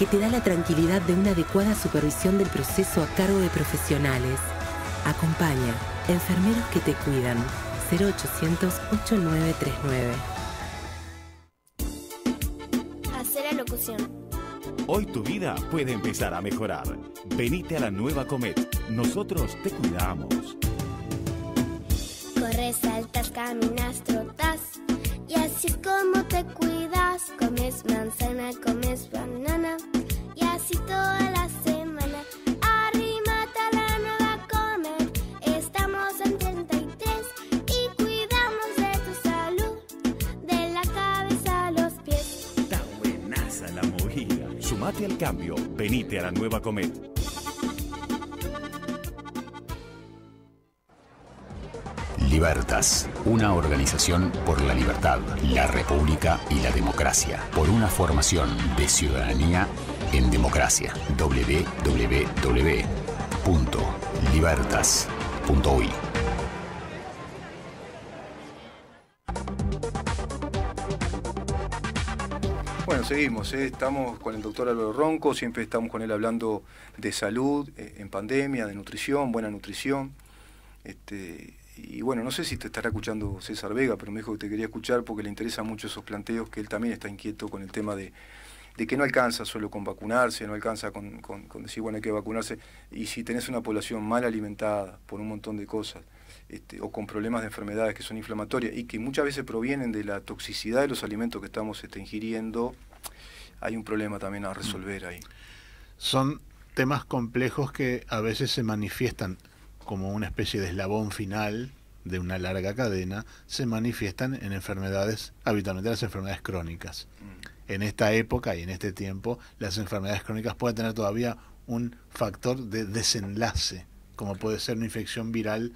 que te da la tranquilidad de una adecuada supervisión del proceso a cargo de profesionales. Acompaña, enfermeros que te cuidan. 0800-8939. Hacer la locución. Hoy tu vida puede empezar a mejorar. Venite a la nueva Comet. Nosotros te cuidamos. Corres, saltas, caminas, trotas y así como te cuidas, comes manzana, comes banana. Y así toda la semana. Arrímate a la nueva comer. Estamos en 33 y cuidamos de tu salud, de la cabeza a los pies. Está buenaza la movida. Sumate al cambio, venite a la nueva comer. Libertas, una organización por la libertad, la república y la democracia, por una formación de ciudadanía en democracia. www.libertas.uy Bueno, seguimos, ¿eh? estamos con el doctor Álvaro Ronco, siempre estamos con él hablando de salud eh, en pandemia, de nutrición, buena nutrición. Este, y bueno, no sé si te estará escuchando César Vega, pero me dijo que te quería escuchar porque le interesan mucho esos planteos, que él también está inquieto con el tema de, que no alcanza solo con vacunarse, no alcanza con, decir, bueno, hay que vacunarse. Y si tenés una población mal alimentada por un montón de cosas, este, o con problemas de enfermedades que son inflamatorias y que muchas veces provienen de la toxicidad de los alimentos que estamos este, ingiriendo, hay un problema también a resolver ahí. Son temas complejos que a veces se manifiestan como una especie de eslabón final de una larga cadena, se manifiestan en enfermedades, habitualmente las enfermedades crónicas. Mm. En esta época y en este tiempo, las enfermedades crónicas pueden tener todavía un factor de desenlace, como puede ser una infección viral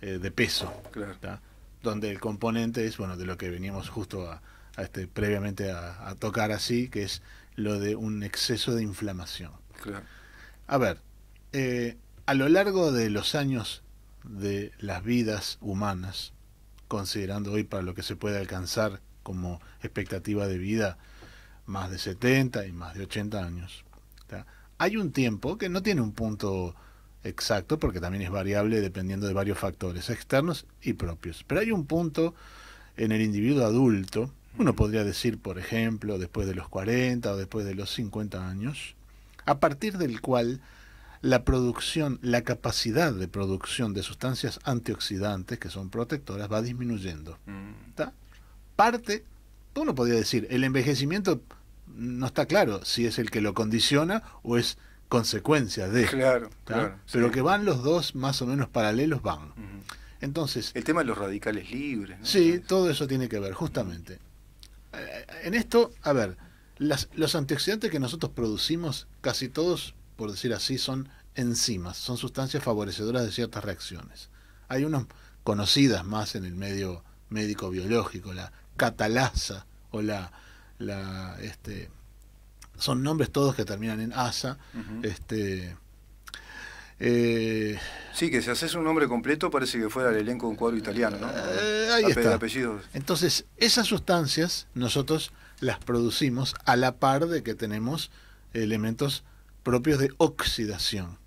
eh, de peso, donde el componente es, bueno, de lo que veníamos justo a, este, previamente a, tocar así, que es lo de un exceso de inflamación. A ver, eh, a lo largo de los años de las vidas humanas, considerando hoy para lo que se puede alcanzar como expectativa de vida más de 70 y más de 80 años, hay un tiempo que no tiene un punto exacto porque también es variable dependiendo de varios factores externos y propios, pero hay un punto en el individuo adulto, uno podría decir, por ejemplo, después de los 40 o después de los 50 años, a partir del cual la producción, la capacidad de producción de sustancias antioxidantes que son protectoras va disminuyendo. Mm. Parte, uno podría decir, el envejecimiento no está claro si es el que lo condiciona o es consecuencia de. Claro, Pero que van los dos más o menos paralelos van. Entonces. El tema de los radicales libres. Sí, todo eso tiene que ver, justamente. Eh, en esto, a ver, los antioxidantes que nosotros producimos, casi todos por decir así, son enzimas, son sustancias favorecedoras de ciertas reacciones. Hay unas conocidas más en el medio médico biológico, la catalasa o la, la este, son nombres todos que terminan en asa, este eh, sí, que si haces un nombre completo parece que fuera el elenco de un cuadro italiano, ¿no? Eh, ahí está. Entonces, esas sustancias nosotros las producimos a la par de que tenemos elementos propios de oxidación.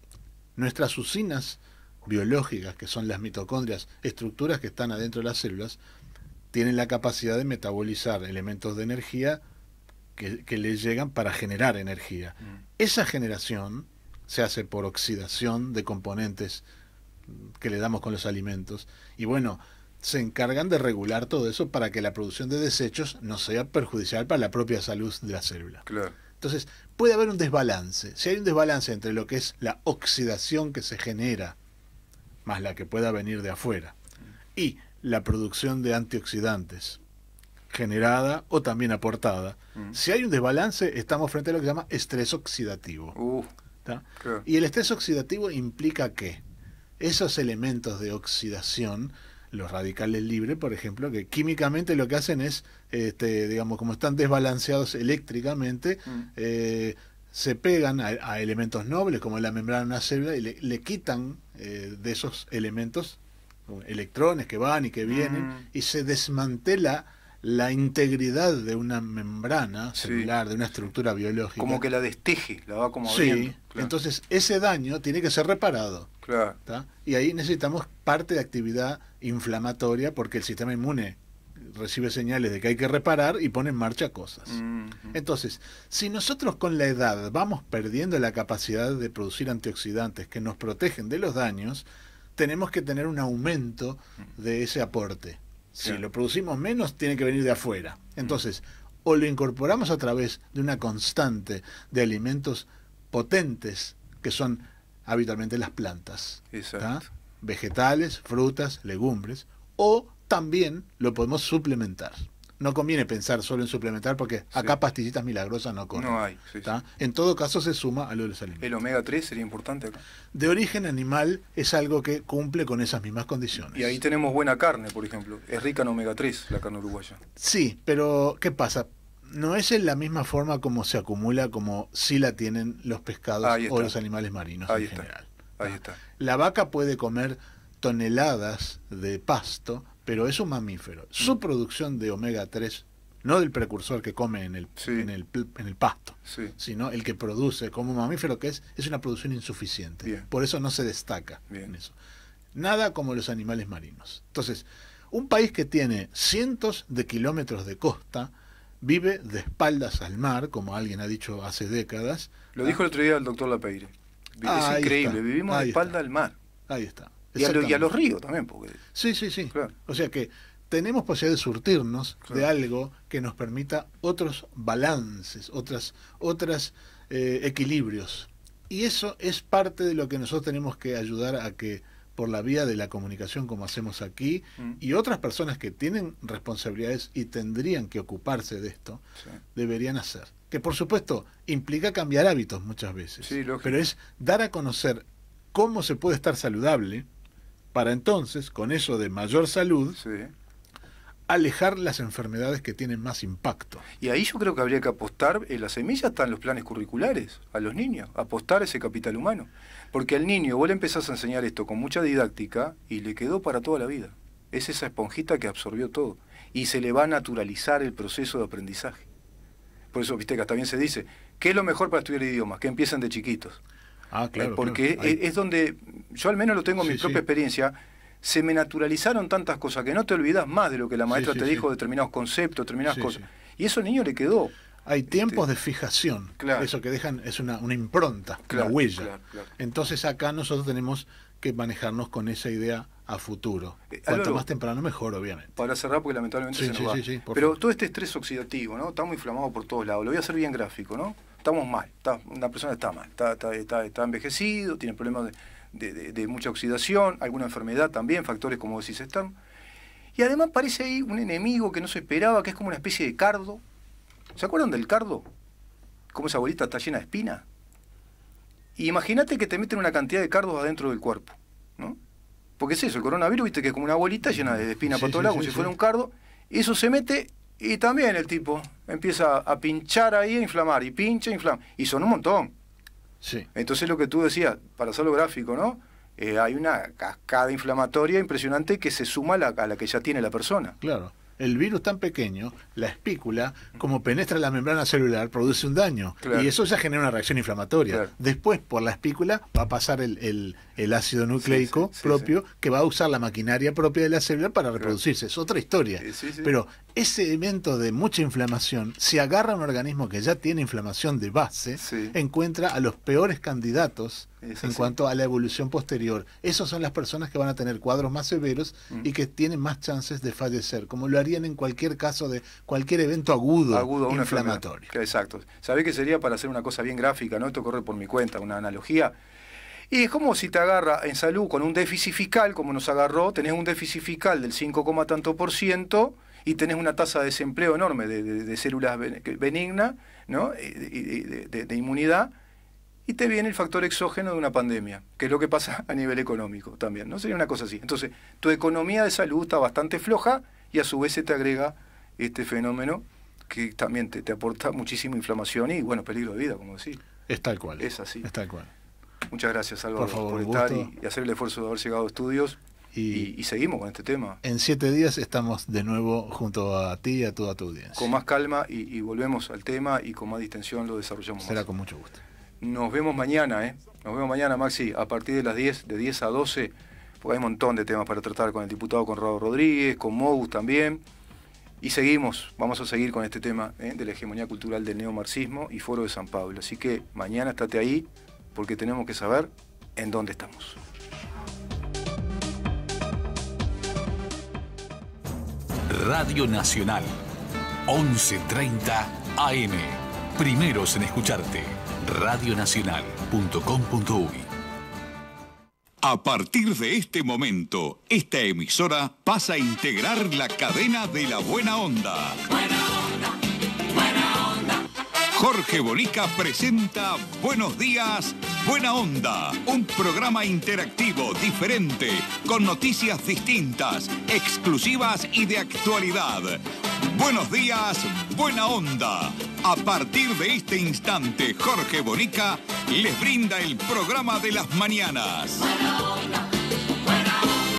Nuestras usinas biológicas, que son las mitocondrias, estructuras que están adentro de las células, tienen la capacidad de metabolizar elementos de energía que, les llegan para generar energía. Mm. Esa generación se hace por oxidación de componentes que le damos con los alimentos. Y bueno, se encargan de regular todo eso para que la producción de desechos no sea perjudicial para la propia salud de la célula. Claro. Entonces, puede haber un desbalance. Si hay un desbalance entre lo que es la oxidación que se genera, más la que pueda venir de afuera, y la producción de antioxidantes generada o también aportada, mm. si hay un desbalance, estamos frente a lo que se llama estrés oxidativo. Uh, y el estrés oxidativo implica que esos elementos de oxidación los radicales libres, por ejemplo, que químicamente lo que hacen es, este, digamos, como están desbalanceados eléctricamente, mm. eh, se pegan a, elementos nobles como la membrana de una célula y le, quitan eh, de esos elementos electrones que van y que vienen mm. y se desmantela la integridad de una membrana celular, de una estructura biológica. Como que la desteje, la va como abriendo. entonces ese daño tiene que ser reparado. Claro. Y ahí necesitamos parte de actividad inflamatoria porque el sistema inmune recibe señales de que hay que reparar y pone en marcha cosas. Mm-hmm. Entonces, si nosotros con la edad vamos perdiendo la capacidad de producir antioxidantes que nos protegen de los daños, tenemos que tener un aumento de ese aporte. Si lo producimos menos, tiene que venir de afuera. Entonces, o lo incorporamos a través de una constante de alimentos potentes, que son habitualmente las plantas. Vegetales, frutas, legumbres, o también lo podemos suplementar no conviene pensar solo en suplementar porque acá pastillitas milagrosas no corren. No hay. En todo caso se suma a lo de los alimentos. El omega 3 sería importante acá. De origen animal es algo que cumple con esas mismas condiciones. Y ahí tenemos buena carne, por ejemplo. Es rica en omega 3 la carne uruguaya. Sí, pero ¿qué pasa? no es en la misma forma como se acumula como si la tienen los pescados o los animales marinos en general. Ahí está. La vaca puede comer toneladas de pasto pero es un mamífero. Su mm. producción de omega 3, no del precursor que come en el, en el, pasto, sino el que produce como mamífero, que es, es una producción insuficiente. Por eso no se destaca en eso. Nada como los animales marinos. Entonces, un país que tiene cientos de kilómetros de costa, vive de espaldas al mar, como alguien ha dicho hace décadas. Lo dijo el otro día el doctor Lapeire. Es increíble, vivimos de espaldas al mar. Ahí está. Y a, los, ríos también. Porque... Sí, sí, sí. O sea que tenemos posibilidad de surtirnos de algo que nos permita otros balances, otras, otras eh, equilibrios. Y eso es parte de lo que nosotros tenemos que ayudar a que por la vía de la comunicación como hacemos aquí mm. y otras personas que tienen responsabilidades y tendrían que ocuparse de esto, deberían hacer. Que por supuesto implica cambiar hábitos muchas veces, pero es dar a conocer cómo se puede estar saludable, para entonces, con eso de mayor salud, alejar las enfermedades que tienen más impacto. Y ahí yo creo que habría que apostar, en eh, las semillas están los planes curriculares a los niños, apostar ese capital humano. Porque al niño vos le empezás a enseñar esto con mucha didáctica y le quedó para toda la vida. Es esa esponjita que absorbió todo. Y se le va a naturalizar el proceso de aprendizaje. Por eso, viste que hasta se dice, ¿qué es lo mejor para estudiar idiomas? Que empiecen de chiquitos. Ah, eh, porque e, Es, donde, yo al menos lo tengo en mi propia experiencia, se me naturalizaron tantas cosas que no te olvidas más de lo que la maestra te dijo, determinados conceptos, determinadas cosas. Y eso al niño le quedó. Hay este, tiempos de fijación. Eso que dejan es una, impronta, una huella. Entonces acá nosotros tenemos que manejarnos con esa idea a futuro. Eh, Cuanto más temprano, mejor, obviamente. Para cerrar, porque lamentablemente se Pero todo este estrés oxidativo, ¿no? Está muy inflamado por todos lados. Lo voy a hacer bien gráfico, ¿no? estamos mal, una persona está mal, está, envejecido, tiene problemas de, mucha oxidación, alguna enfermedad también, factores como decís están. Y además parece ahí un enemigo que no se esperaba, que es como una especie de cardo. ¿Se acuerdan del cardo? Como esa bolita está llena de espina. Imagínate que te meten una cantidad de cardos adentro del cuerpo, ¿no? Porque es eso, el coronavirus, viste que es como una bolita llena de espina para todo como si fuera un cardo. Eso se mete y también el tipo empieza a pinchar ahí, a inflamar, y pincha, inflama. Y son un montón. Sí. Entonces lo que tú decías, para hacerlo gráfico, ¿no? Eh, hay una cascada inflamatoria impresionante que se suma la, a la que ya tiene la persona. Claro el virus tan pequeño, la espícula, como penetra la membrana celular, produce un daño. Y eso ya genera una reacción inflamatoria. Después, por la espícula, va a pasar el, ácido nucleico propio, que va a usar la maquinaria propia de la célula para reproducirse. Es otra historia. Pero ese evento de mucha inflamación, si agarra un organismo que ya tiene inflamación de base, encuentra a los peores candidatos en cuanto a la evolución posterior. Esas son las personas que van a tener cuadros más severos mm. y que tienen más chances de fallecer, como lo harían en cualquier caso de cualquier evento agudo, inflamatorio. Exacto. ¿Sabés qué sería para hacer una cosa bien gráfica? ¿no? Esto corre por mi cuenta, una analogía. Y es como si te agarra en salud con un déficit fiscal, como nos agarró, tenés un déficit fiscal del 5, tanto por ciento y tenés una tasa de desempleo enorme de, células benignas ¿no? Eh, de inmunidad y te viene el factor exógeno de una pandemia, que es lo que pasa a nivel económico también, ¿no? Sería una cosa así. Entonces, tu economía de salud está bastante floja y a su vez se te agrega este fenómeno que también te, aporta muchísima inflamación y, bueno, peligro de vida, como decís. Es tal cual. Es así. Es tal cual. Muchas gracias, Álvaro, por, estar y, hacer el esfuerzo de haber llegado a estudios. Y, seguimos con este tema. En siete días estamos de nuevo junto a ti y a toda tu audiencia. Con más calma y, volvemos al tema y con más distensión lo desarrollamos. Será con mucho gusto. Nos vemos mañana, ¿eh? Nos vemos mañana, Maxi, a partir de las 10, de 10 a 12, porque hay un montón de temas para tratar con el diputado Conrado Rodríguez, con Mogus también. Y seguimos, vamos a seguir con este tema ¿eh? de la hegemonía cultural del neomarxismo y Foro de San Pablo. Así que mañana estate ahí, porque tenemos que saber en dónde estamos. Radio Nacional, 11.30 AM. Primeros en escucharte radionacional.com.uy. A partir de este momento, esta emisora pasa a integrar la cadena de la buena onda. Buena onda, buena onda. Jorge Bolica presenta Buenos días, Buena Onda, un programa interactivo, diferente, con noticias distintas, exclusivas y de actualidad. Buenos días, Buena Onda, a partir de este instante, Jorge Bonica les brinda el programa de las mañanas.